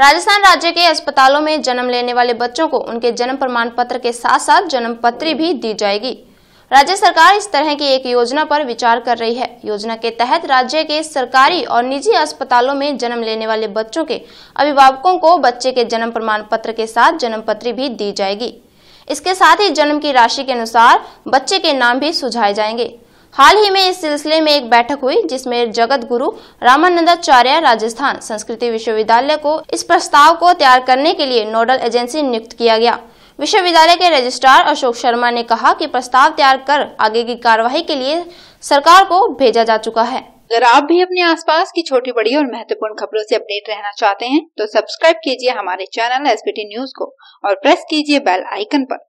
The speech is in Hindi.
राजस्थान राज्य के अस्पतालों में जन्म लेने वाले बच्चों को उनके जन्म प्रमाण पत्र के साथ साथ जन्म पत्री भी दी जाएगी राज्य सरकार इस तरह की एक योजना पर विचार कर रही है योजना के तहत राज्य के सरकारी और निजी अस्पतालों में जन्म लेने वाले बच्चों के अभिभावकों को बच्चे के जन्म प्रमाण पत्र के साथ जन्म पत्री भी दी जाएगी इसके साथ ही जन्म की राशि के अनुसार बच्चे के नाम भी सुझाए जाएंगे हाल ही में इस सिलसिले में एक बैठक हुई जिसमें जगत गुरु रामानंदाचार्य राजस्थान संस्कृति विश्वविद्यालय को इस प्रस्ताव को तैयार करने के लिए नोडल एजेंसी नियुक्त किया गया विश्वविद्यालय के रजिस्ट्रार अशोक शर्मा ने कहा कि प्रस्ताव तैयार कर आगे की कार्यवाही के लिए सरकार को भेजा जा चुका है अगर आप भी अपने आसपास की छोटी बड़ी और महत्वपूर्ण खबरों से अपडेट रहना चाहते हैं तो सब्सक्राइब कीजिए हमारे चैनल एस न्यूज को और प्रेस कीजिए बेल आइकन पर